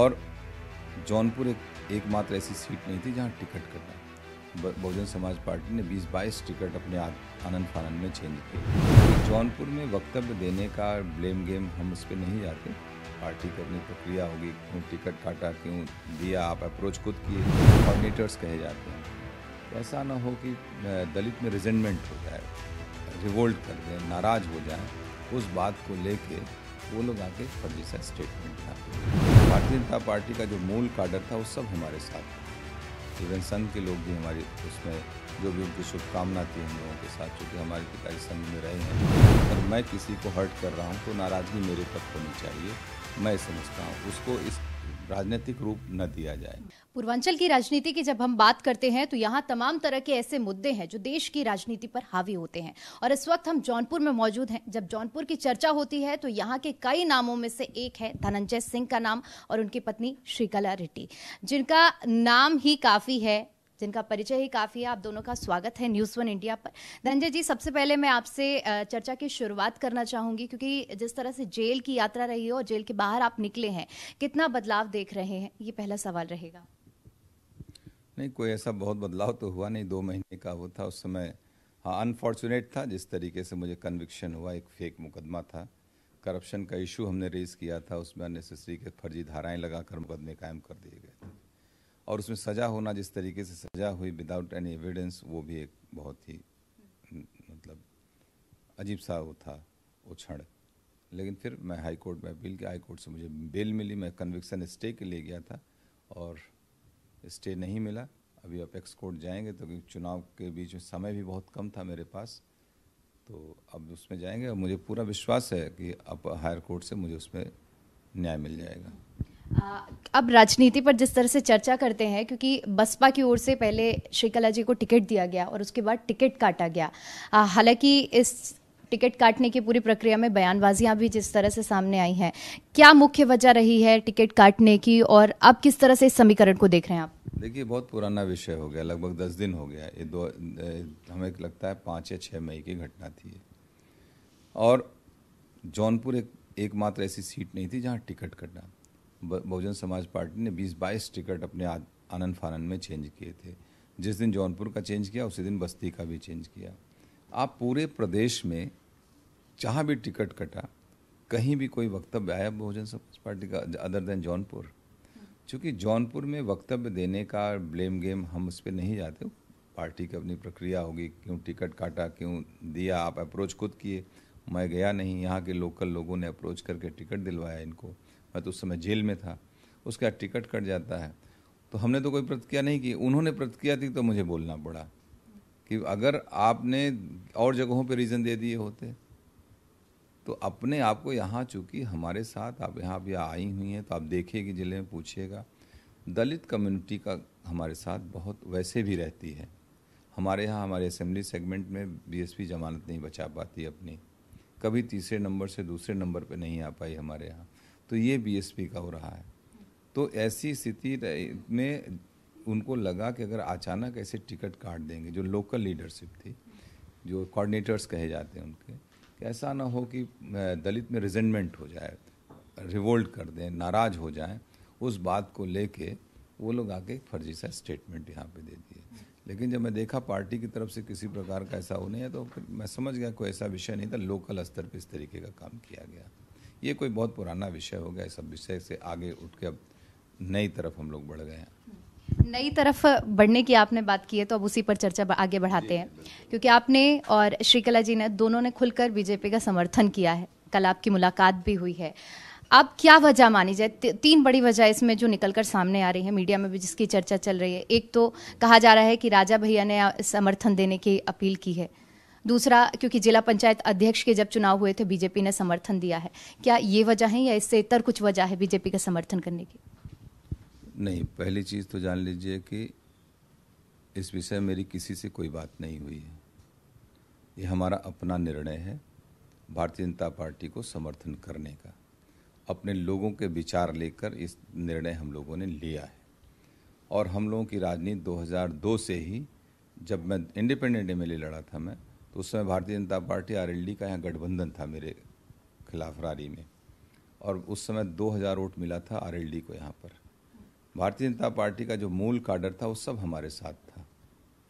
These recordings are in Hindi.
और जौनपुर एक एकमात्र ऐसी सीट नहीं थी जहाँ टिकट कटा बहुजन समाज पार्टी ने 20-22 टिकट अपने आनंद फानन में चेंज किए जौनपुर में वक्तव्य देने का ब्लेम गेम हम उस पर नहीं जाते पार्टी की अपनी प्रक्रिया होगी क्यों टिकट काटा क्यों दिया आप अप्रोच खुद किए कॉर्डिनेटर्स कहे जाते हैं तो ऐसा ना हो कि दलित में रिजेंटमेंट हो जाए रिवोल्ट कर दें नाराज़ हो जाए उस बात को लेके वो लोग आके सा स्टेटमेंट था भारतीय जनता पार्टी का जो मूल काडर था वो सब हमारे साथ इवन संघ के लोग भी हमारे उसमें जो भी उनकी शुभकामना थी हम लोगों के साथ चूँकि हमारे पिताजी संघ में रहे हैं अगर मैं किसी को हर्ट कर रहा हूँ तो नाराज़गी मेरे तक होनी चाहिए मैं समझता हूँ उसको इस राजनीतिक रूप न दिया जाए पूर्वांचल की राजनीति की जब हम बात करते हैं तो यहाँ तमाम तरह के ऐसे मुद्दे हैं जो देश की राजनीति पर हावी होते हैं और इस वक्त हम जौनपुर में मौजूद हैं जब जौनपुर की चर्चा होती है तो यहाँ के कई नामों में से एक है धनंजय सिंह का नाम और उनकी पत्नी श्रीकला रेड्डी जिनका नाम ही काफ़ी है जिनका परिचय ही काफ़ी है आप दोनों का स्वागत है न्यूज़ वन इंडिया पर धनंजय जी सबसे पहले मैं आपसे चर्चा की शुरुआत करना चाहूंगी क्योंकि जिस तरह से जेल की यात्रा रही हो और जेल के बाहर आप निकले हैं कितना बदलाव देख रहे हैं ये पहला सवाल रहेगा नहीं कोई ऐसा बहुत बदलाव तो हुआ नहीं दो महीने का वो था उस समय हाँ अनफॉर्चुनेट था जिस तरीके से मुझे कन्विक्शन हुआ एक फेक मुकदमा था करप्शन का इशू हमने रेज किया था उसमें अननेसेसरी के फर्जी धाराएं लगाकर मुकदमे कायम कर दिए गए थे और उसमें सजा होना जिस तरीके से सजा हुई विदाउट एनी एविडेंस वो भी एक बहुत ही मतलब अजीब सा वो था वो क्षण लेकिन फिर मैं हाई कोर्ट में अपील किया हाई कोर्ट से मुझे बेल मिली मैं कन्विक्सन स्टे के लिए गया था और स्टे नहीं मिला अभी एक्स कोर्ट जाएंगे तो क्योंकि चुनाव के बीच में समय भी बहुत कम था मेरे पास तो अब उसमें जाएंगे और मुझे पूरा विश्वास है कि अब हायर कोर्ट से मुझे उसमें न्याय मिल जाएगा अब राजनीति पर जिस तरह से चर्चा करते हैं क्योंकि बसपा की ओर से पहले श्रीकला जी को टिकट दिया गया और उसके बाद टिकट काटा गया हालांकि इस टिकट काटने की पूरी प्रक्रिया में बयानबाजियां भी जिस तरह से सामने आई हैं क्या मुख्य वजह रही है टिकट काटने की और अब किस तरह से इस समीकरण को देख रहे हैं आप देखिए बहुत पुराना विषय हो गया लगभग दस दिन हो गया ये दो हमें लगता है पाँच या छः मई की घटना थी और जौनपुर एक एकमात्र ऐसी सीट नहीं थी जहाँ टिकट कटना बहुजन समाज पार्टी ने 20-22 टिकट अपने आनन फानन में चेंज किए थे जिस दिन जौनपुर का चेंज किया उसी दिन बस्ती का भी चेंज किया आप पूरे प्रदेश में जहाँ भी टिकट कटा कहीं भी कोई वक्तव्य आया बहुजन समाज पार्टी का अदर देन जौनपुर चूँकि जौनपुर में वक्तव्य देने का ब्लेम गेम हम उस पर नहीं जाते पार्टी की अपनी प्रक्रिया होगी क्यों टिकट काटा क्यों दिया आप अप्रोच खुद किए मैं गया नहीं यहाँ के लोकल लोगों ने अप्रोच करके टिकट दिलवाया इनको मैं तो उस समय जेल में था उसका टिकट कट जाता है तो हमने तो कोई प्रतिक्रिया नहीं की उन्होंने प्रतिक्रिया दी तो मुझे बोलना पड़ा कि अगर आपने और जगहों पर रीज़न दे दिए होते तो अपने आप को यहाँ चूँकि हमारे साथ आप यहाँ अभी आई हुई हैं तो आप देखेगी ज़िले में पूछिएगा दलित कम्युनिटी का हमारे साथ बहुत वैसे भी रहती है हमारे यहाँ हमारे असेंबली सेगमेंट में बीएसपी जमानत नहीं बचा पाती अपनी कभी तीसरे नंबर से दूसरे नंबर पे नहीं आ पाई हमारे यहाँ तो ये बीएसपी का हो रहा है तो ऐसी स्थिति में उनको लगा कि अगर अचानक ऐसे टिकट काट देंगे जो लोकल लीडरशिप थी जो कोऑर्डिनेटर्स कहे जाते हैं उनके ऐसा ना हो कि दलित में रिजेंटमेंट हो जाए रिवोल्ट कर दें नाराज़ हो जाएं उस बात को लेके वो लोग आके एक फर्जी सा स्टेटमेंट यहाँ पे दे दिए लेकिन जब मैं देखा पार्टी की तरफ से किसी प्रकार का ऐसा होने है तो फिर मैं समझ गया कोई ऐसा विषय नहीं था लोकल स्तर पर इस तरीके का काम किया गया ये कोई बहुत पुराना विषय हो गया सब विषय से आगे उठ के अब नई तरफ हम लोग बढ़ गए हैं नई तरफ बढ़ने की आपने बात की है तो अब उसी पर चर्चा आगे बढ़ाते हैं क्योंकि आपने और श्रीकला जी ने दोनों ने खुलकर बीजेपी का समर्थन किया है कल आपकी मुलाकात भी हुई है अब क्या वजह मानी जाए तीन बड़ी वजह इसमें जो निकलकर सामने आ रही है मीडिया में भी जिसकी चर्चा चल रही है एक तो कहा जा रहा है कि राजा भैया ने समर्थन देने की अपील की है दूसरा क्योंकि जिला पंचायत अध्यक्ष के जब चुनाव हुए थे बीजेपी ने समर्थन दिया है क्या ये वजह है या इससे इतर कुछ वजह है बीजेपी का समर्थन करने की नहीं पहली चीज़ तो जान लीजिए कि इस विषय मेरी किसी से कोई बात नहीं हुई है ये हमारा अपना निर्णय है भारतीय जनता पार्टी को समर्थन करने का अपने लोगों के विचार लेकर इस निर्णय हम लोगों ने लिया है और हम लोगों की राजनीति 2002 से ही जब मैं इंडिपेंडेंट एम लड़ा था मैं तो उस समय भारतीय जनता पार्टी आर का यहाँ गठबंधन था मेरे खिलाफ रारी में और उस समय 2000 वोट मिला था आर को यहाँ पर भारतीय जनता पार्टी का जो मूल काडर था वो सब हमारे साथ था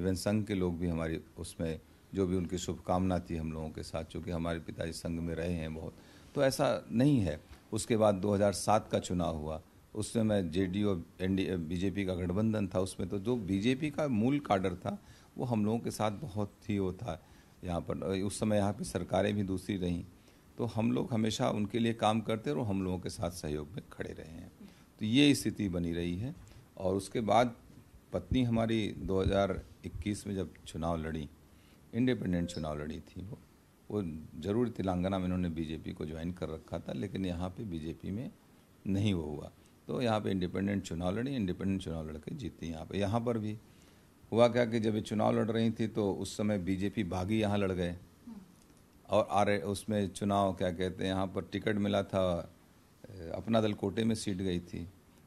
इवन संघ के लोग भी हमारी उसमें जो भी उनकी शुभकामना थी हम लोगों के साथ चूँकि हमारे पिताजी संघ में रहे हैं बहुत तो ऐसा नहीं है उसके बाद 2007 का चुनाव हुआ उसमें मैं जे और एन बीजेपी का गठबंधन था उसमें तो जो बीजेपी का मूल काडर था वो हम लोगों के साथ बहुत ही वो था यहाँ पर उस समय यहाँ पे सरकारें भी दूसरी रहीं तो हम लोग हमेशा उनके लिए काम करते और हम लोगों के साथ सहयोग में खड़े रहे हैं तो ये स्थिति बनी रही है और उसके बाद पत्नी हमारी 2021 में जब चुनाव लड़ी इंडिपेंडेंट चुनाव लड़ी थी वो वो ज़रूर तेलंगाना में इन्होंने बीजेपी को ज्वाइन कर रखा था लेकिन यहाँ पे बीजेपी में नहीं वो हुआ तो यहाँ पे इंडिपेंडेंट चुनाव लड़ी इंडिपेंडेंट चुनाव लड़के जीती यहाँ पे यहाँ पर भी हुआ क्या कि जब ये चुनाव लड़ रही थी तो उस समय बीजेपी भागी यहाँ लड़ गए और आ रहे उसमें चुनाव क्या कहते हैं यहाँ पर टिकट मिला था अपना दल कोटे में सीट गई थी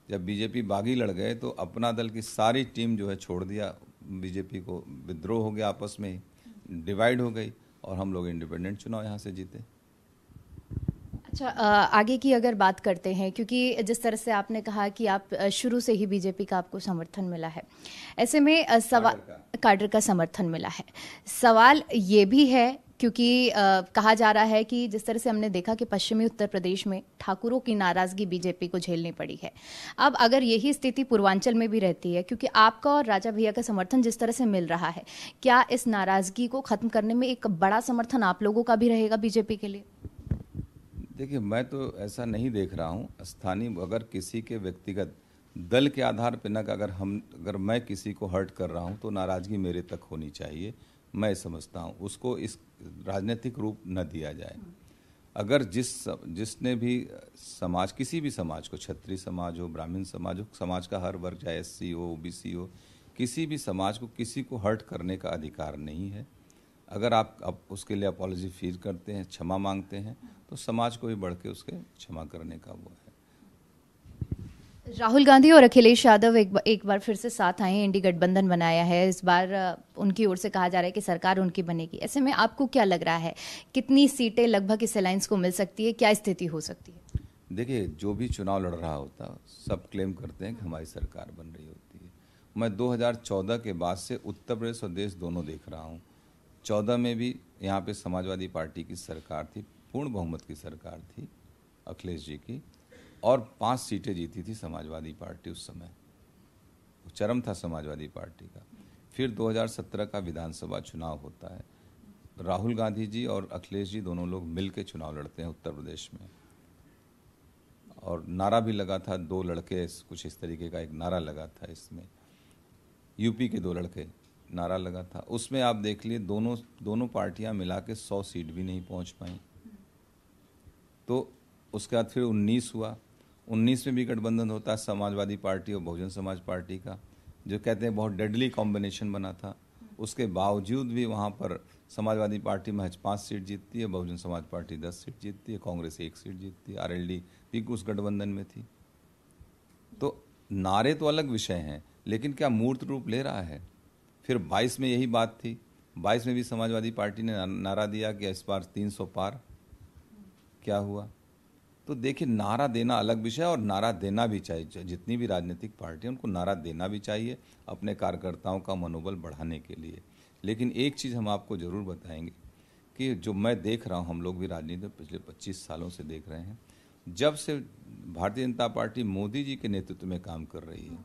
जब बीजेपी बागी लड़ गए तो अपना दल की सारी टीम जो है छोड़ दिया बीजेपी को विद्रोह हो गया आपस में डिवाइड हो गई और हम लोग इंडिपेंडेंट चुनाव यहाँ से जीते अच्छा आगे की अगर बात करते हैं क्योंकि जिस तरह से आपने कहा कि आप शुरू से ही बीजेपी का आपको समर्थन मिला है ऐसे में सवाल काडर का समर्थन मिला है सवाल ये भी है क्योंकि आ, कहा जा रहा है कि जिस तरह से हमने देखा कि पश्चिमी उत्तर प्रदेश में ठाकुरों की नाराजगी बीजेपी को झेलनी पड़ी है अब अगर यही स्थिति पूर्वांचल में भी रहती है क्योंकि आपका और राजा भैया का समर्थन जिस तरह से मिल रहा है क्या इस नाराजगी को खत्म करने में एक बड़ा समर्थन आप लोगों का भी रहेगा बीजेपी के लिए देखिए मैं तो ऐसा नहीं देख रहा हूँ स्थानीय अगर किसी के व्यक्तिगत दल के आधार पर न अगर हम अगर मैं किसी को हर्ट कर रहा हूँ तो नाराज़गी मेरे तक होनी चाहिए मैं समझता हूँ उसको इस राजनीतिक रूप न दिया जाए अगर जिस जिसने भी समाज किसी भी समाज को क्षत्रिय समाज हो ब्राह्मण समाज हो समाज का हर वर्ग चाहे एस हो ओ हो किसी भी समाज को किसी को हर्ट करने का अधिकार नहीं है अगर आप अब उसके लिए अपॉलॉजी फील करते हैं क्षमा मांगते हैं तो समाज को भी बढ़ के उसके क्षमा करने का वो है राहुल गांधी और अखिलेश यादव एक, एक बार फिर से साथ आए इंडी गठबंधन बनाया है इस बार उनकी ओर से कहा जा रहा है कि सरकार उनकी बनेगी ऐसे में आपको क्या लग रहा है कितनी सीटें लगभग इस अलायंस को मिल सकती है क्या स्थिति हो सकती है देखिए जो भी चुनाव लड़ रहा होता सब क्लेम करते हैं कि हमारी सरकार बन रही होती है मैं 2014 के बाद से उत्तर प्रदेश और देश दोनों देख रहा हूँ चौदह में भी यहाँ पे समाजवादी पार्टी की सरकार थी पूर्ण बहुमत की सरकार थी अखिलेश जी की और पांच सीटें जीती थी समाजवादी पार्टी उस समय चरम था समाजवादी पार्टी का फिर 2017 का विधानसभा चुनाव होता है राहुल गांधी जी और अखिलेश जी दोनों लोग मिल के चुनाव लड़ते हैं उत्तर प्रदेश में और नारा भी लगा था दो लड़के कुछ इस तरीके का एक नारा लगा था इसमें यूपी के दो लड़के नारा लगा था उसमें आप देख लिए दोनों दोनों पार्टियां मिला के सौ सीट भी नहीं पहुंच पाई तो उसके बाद फिर उन्नीस हुआ उन्नीस में भी गठबंधन होता है समाजवादी पार्टी और बहुजन समाज पार्टी का जो कहते हैं बहुत डेडली कॉम्बिनेशन बना था उसके बावजूद भी वहाँ पर समाजवादी पार्टी महज पाँच सीट जीतती है बहुजन समाज पार्टी दस सीट जीतती है कांग्रेस एक सीट जीतती है आरएलडी भी उस गठबंधन में थी तो नारे तो अलग विषय हैं लेकिन क्या मूर्त रूप ले रहा है फिर 22 में यही बात थी 22 में भी समाजवादी पार्टी ने नारा दिया कि इस बार 300 पार क्या हुआ तो देखिए नारा देना अलग विषय और नारा देना भी चाहिए जितनी भी राजनीतिक पार्टी उनको नारा देना भी चाहिए अपने कार्यकर्ताओं का मनोबल बढ़ाने के लिए लेकिन एक चीज़ हम आपको ज़रूर बताएंगे कि जो मैं देख रहा हूँ हम लोग भी राजनीति में पिछले 25 सालों से देख रहे हैं जब से भारतीय जनता पार्टी मोदी जी के नेतृत्व में काम कर रही है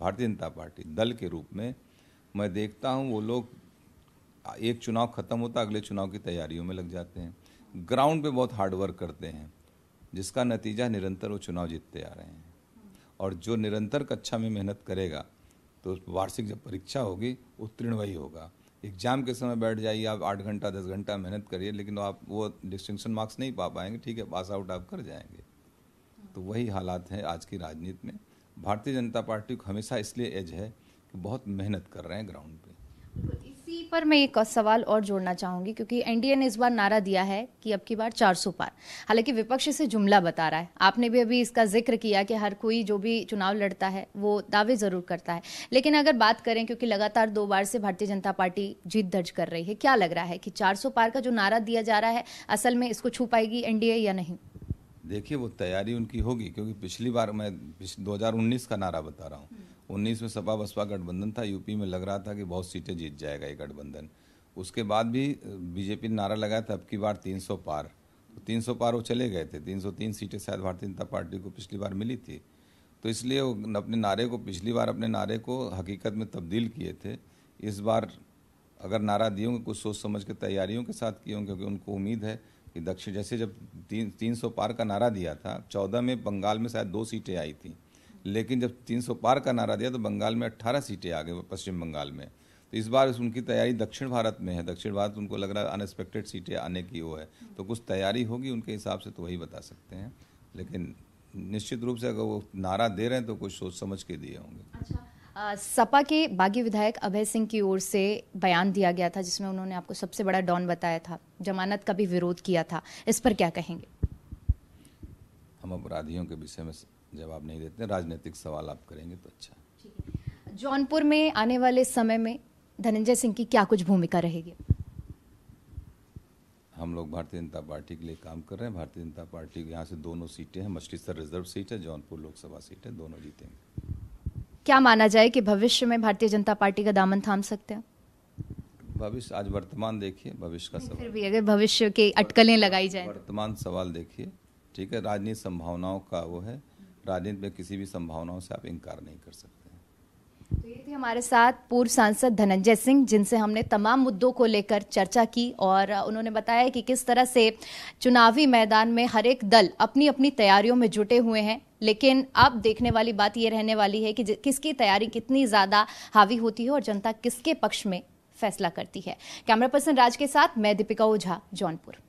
भारतीय जनता पार्टी दल के रूप में मैं देखता हूँ वो लोग एक चुनाव ख़त्म होता अगले चुनाव की तैयारियों में लग जाते हैं ग्राउंड पे बहुत हार्ड वर्क करते हैं जिसका नतीजा निरंतर वो चुनाव जीतते आ रहे हैं और जो निरंतर कक्षा में मेहनत करेगा तो वार्षिक जब परीक्षा होगी उत्तीर्ण वही होगा एग्जाम के समय बैठ जाइए आप आठ घंटा दस घंटा मेहनत करिए लेकिन आप वो डिस्टिंक्शन मार्क्स नहीं पा पाएंगे ठीक है पास आउट आप कर जाएंगे तो वही हालात हैं आज की राजनीति में भारतीय जनता पार्टी को हमेशा इसलिए एज है बहुत मेहनत कर रहे हैं ग्राउंड पे इसी पर मैं एक सवाल और जोड़ना चाहूंगी क्योंकि एनडीए ने इस बार नारा दिया है कि अब की बार 400 पार हालांकि विपक्ष इसे जुमला बता रहा है आपने भी अभी इसका जिक्र किया कि हर कोई जो भी चुनाव लड़ता है वो दावे जरूर करता है लेकिन अगर बात करें क्योंकि लगातार दो बार से भारतीय जनता पार्टी जीत दर्ज कर रही है क्या लग रहा है कि चार पार का जो नारा दिया जा रहा है असल में इसको छू पाएगी एनडीए या नहीं देखिए वो तैयारी उनकी होगी क्योंकि पिछली बार मैं दो का नारा बता रहा हूँ उन्नीस में सपा बसपा गठबंधन था यूपी में लग रहा था कि बहुत सीटें जीत जाएगा ये गठबंधन उसके बाद भी बीजेपी ने नारा लगाया था अब की बार 300 पार तो 300 पार वो चले गए थे 303 सीटें शायद भारतीय जनता पार्टी को पिछली बार मिली थी तो इसलिए वो अपने नारे को पिछली बार अपने नारे को हकीकत में तब्दील किए थे इस बार अगर नारा दिए होंगे कुछ सोच समझ के तैयारियों के साथ किए होंगे क्योंकि उनको उम्मीद है कि दक्षिण जैसे जब तीन तीन सौ पार का नारा दिया था चौदह में बंगाल में शायद दो सीटें आई थी लेकिन जब 300 पार का नारा दिया तो बंगाल में 18 सीटें आ गई पश्चिम बंगाल में तो इस बार उनकी तैयारी दक्षिण भारत में है दक्षिण भारत उनको लग रहा है अनएक्सपेक्टेड सीटें आने की वो है तो कुछ तैयारी होगी उनके हिसाब से तो वही बता सकते हैं लेकिन निश्चित रूप से अगर वो नारा दे रहे हैं तो कुछ सोच समझ के दिए होंगे अच्छा, सपा के बागी विधायक अभय सिंह की ओर से बयान दिया गया था जिसमें उन्होंने आपको सबसे बड़ा डॉन बताया था जमानत का भी विरोध किया था इस पर क्या कहेंगे हम अपराधियों के विषय में जवाब नहीं देते राजनीतिक सवाल आप करेंगे तो अच्छा जौनपुर में आने वाले समय में धनंजय सिंह की क्या कुछ भूमिका रहेगी हम लोग भारतीय जनता पार्टी के लिए काम कर रहे हैं भारतीय जनता पार्टी यहाँ से दोनों सीटें हैं मछलीसर रिजर्व सीट है जौनपुर लोकसभा सीट है दोनों जीतेंगे क्या माना जाए कि भविष्य में भारतीय जनता पार्टी का दामन थाम सकते हैं भविष्य आज वर्तमान देखिए भविष्य का सवाल फिर भी अगर भविष्य के अटकलें लगाई जाए वर्तमान सवाल देखिए ठीक है राजनीतिक संभावनाओं का वो है राजनीति में किसी भी संभावनाओं से आप इनकार नहीं कर सकते तो ये थे हमारे साथ पूर्व सांसद धनंजय सिंह जिनसे हमने तमाम मुद्दों को लेकर चर्चा की और उन्होंने बताया कि किस तरह से चुनावी मैदान में हर एक दल अपनी अपनी तैयारियों में जुटे हुए हैं लेकिन अब देखने वाली बात ये रहने वाली है कि किसकी तैयारी कितनी ज़्यादा हावी होती है और जनता किसके पक्ष में फैसला करती है कैमरा पर्सन राज के साथ मैं दीपिका ओझा जौनपुर